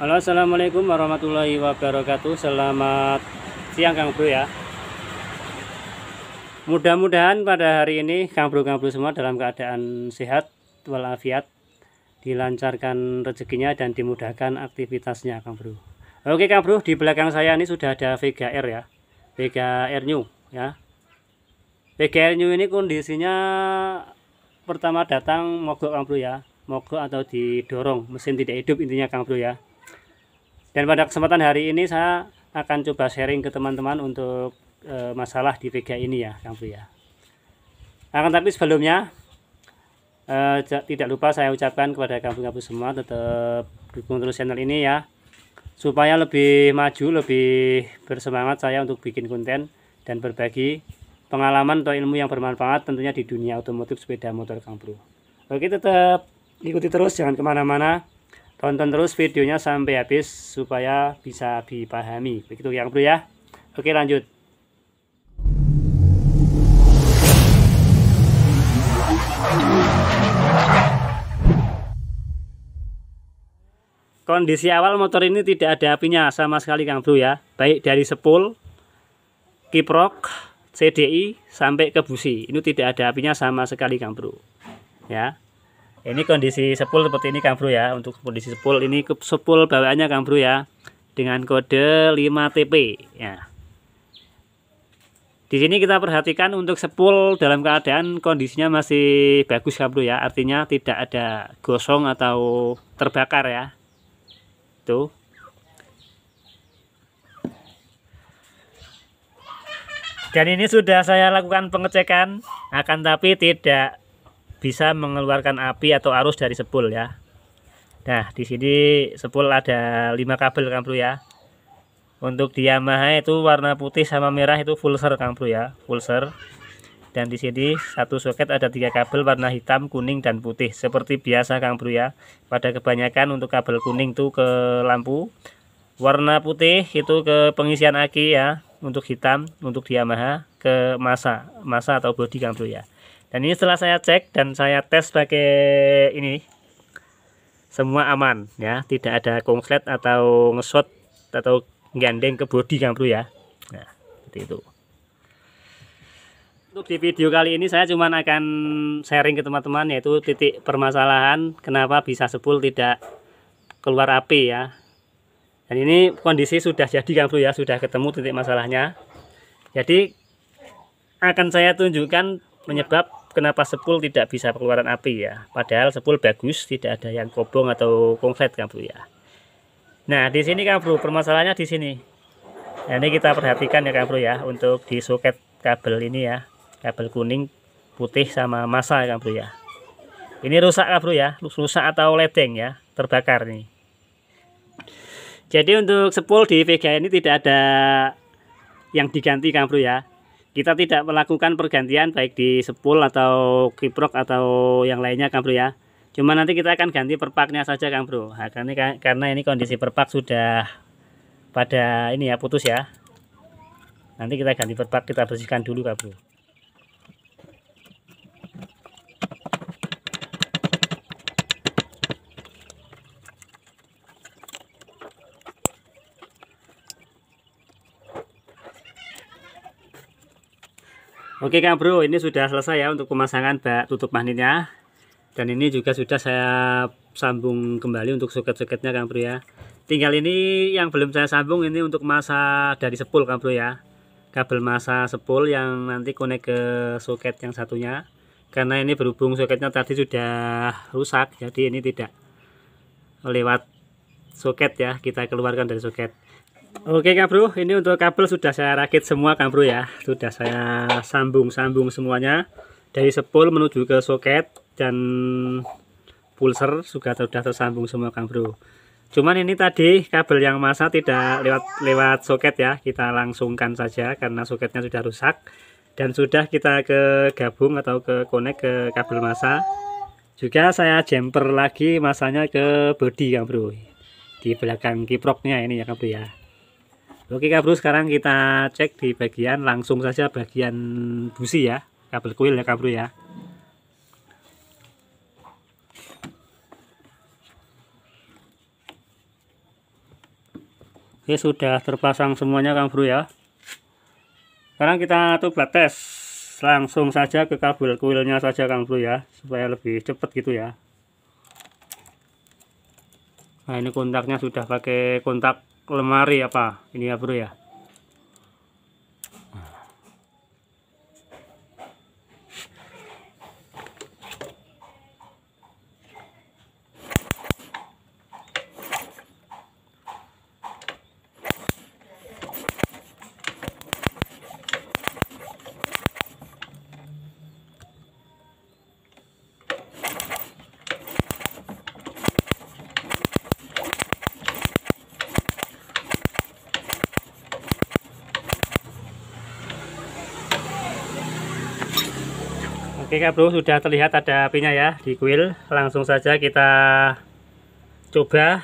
Halo assalamualaikum warahmatullahi wabarakatuh Selamat siang Kang Bro ya Mudah-mudahan pada hari ini Kang Bro Kang Bro semua dalam keadaan sehat walafiat Dilancarkan rezekinya dan dimudahkan aktivitasnya Kang Bro Oke Kang Bro di belakang saya ini sudah ada Vega R ya Vega R New ya Vega R New ini kondisinya pertama datang mogok Kang Bro ya mogok atau didorong mesin tidak hidup intinya Kang Bro ya dan pada kesempatan hari ini saya akan coba sharing ke teman-teman untuk e, masalah di VGA ini ya, Kang Bu ya. Akan nah, tapi sebelumnya e, tidak lupa saya ucapkan kepada Kang Bu semua tetap dukung terus channel ini ya supaya lebih maju, lebih bersemangat saya untuk bikin konten dan berbagi pengalaman atau ilmu yang bermanfaat tentunya di dunia otomotif sepeda motor Kang Bro. Oke tetap ikuti terus jangan kemana-mana tonton terus videonya sampai habis supaya bisa dipahami begitu yang bro ya oke lanjut kondisi awal motor ini tidak ada apinya sama sekali Kang Bro ya baik dari sepul kiprok CDI sampai ke busi ini tidak ada apinya sama sekali Kang Bro ya ini kondisi sepul seperti ini Kang Bro ya untuk kondisi sepul ini sepul bawaannya Kang Bro ya dengan kode 5TP ya di sini kita perhatikan untuk sepul dalam keadaan kondisinya masih bagus Kang Bro ya artinya tidak ada gosong atau terbakar ya tuh dan ini sudah saya lakukan pengecekan akan tapi tidak bisa mengeluarkan api atau arus dari sepul ya. Nah, di sini sepul ada 5 kabel Kang Bro ya. Untuk di Yamaha itu warna putih sama merah itu full ser Kang Bro ya, full ser. Dan di sini satu soket ada tiga kabel warna hitam, kuning dan putih seperti biasa Kang Bro ya. Pada kebanyakan untuk kabel kuning tuh ke lampu, warna putih itu ke pengisian aki ya, untuk hitam untuk di Yamaha ke masa, masa atau bodi Kang Bro ya. Dan ini setelah saya cek dan saya tes pakai ini semua aman ya, tidak ada konslet atau ngesot atau gandeng ke body bro ya. Nah, seperti itu. Untuk di video kali ini saya cuma akan sharing ke teman-teman yaitu titik permasalahan kenapa bisa sepul tidak keluar api ya. Dan ini kondisi sudah jadi bro ya, sudah ketemu titik masalahnya. Jadi akan saya tunjukkan penyebab kenapa sepul tidak bisa pengeluaran api ya padahal sepul bagus tidak ada yang kobong atau konflet kan bro ya nah di sini kan bro permasalahannya di sini nah, ini kita perhatikan ya kan bro ya untuk di soket kabel ini ya kabel kuning putih sama masa ya kan bro ya ini rusak kan bro ya rusak atau ledeng ya terbakar nih jadi untuk sepul di VGA ini tidak ada yang diganti kan bro ya kita tidak melakukan pergantian baik di sepul atau kiprok atau yang lainnya Kang Bro ya. Cuma nanti kita akan ganti perpaknya saja Kang Bro. Nah, karena karena ini kondisi perpak sudah pada ini ya putus ya. Nanti kita ganti perpak kita bersihkan dulu Kang Bro. Oke Kang Bro, ini sudah selesai ya untuk pemasangan bak tutup magnetnya. Dan ini juga sudah saya sambung kembali untuk soket-soketnya Kang Bro ya. Tinggal ini yang belum saya sambung ini untuk masa dari sepul Kang Bro ya. Kabel masa sepul yang nanti konek ke soket yang satunya. Karena ini berhubung soketnya tadi sudah rusak, jadi ini tidak lewat soket ya, kita keluarkan dari soket. Oke Kang Bro, ini untuk kabel sudah saya rakit semua Kang Bro ya. Sudah saya sambung-sambung semuanya dari sepul menuju ke soket dan pulser juga sudah tersambung semua Kang Bro. Cuman ini tadi kabel yang masa tidak lewat lewat soket ya. Kita langsungkan saja karena soketnya sudah rusak dan sudah kita ke gabung atau ke connect ke kabel masa. Juga saya jumper lagi masanya ke body Kang Bro. Di belakang kiproknya ini ya Kang Bro ya. Oke Kak Bro, sekarang kita cek di bagian langsung saja bagian busi ya, kabel kuil ya Kak Bro ya. Oke, sudah terpasang semuanya Kang Bro ya. Sekarang kita coba tes langsung saja ke kabel kuilnya saja Kang Bro ya, supaya lebih cepat gitu ya. Nah, ini kontaknya sudah pakai kontak lemari apa ini ya bro ya Oke Kak Bro, sudah terlihat ada apinya ya di kuil. Langsung saja kita coba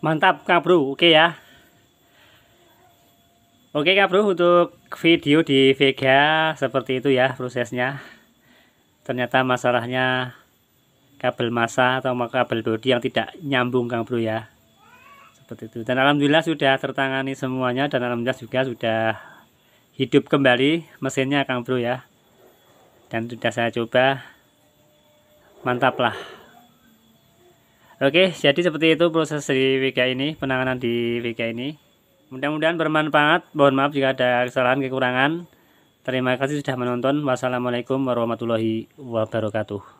mantap kak bro oke ya oke kak bro untuk video di Vega seperti itu ya prosesnya ternyata masalahnya kabel masa atau kabel bodi yang tidak nyambung kang bro ya seperti itu dan alhamdulillah sudah tertangani semuanya dan alhamdulillah juga sudah hidup kembali mesinnya kang bro ya dan sudah saya coba mantap lah Oke, jadi seperti itu proses di WK ini, penanganan di WK ini. Mudah-mudahan bermanfaat. Mohon maaf jika ada kesalahan, kekurangan. Terima kasih sudah menonton. Wassalamualaikum warahmatullahi wabarakatuh.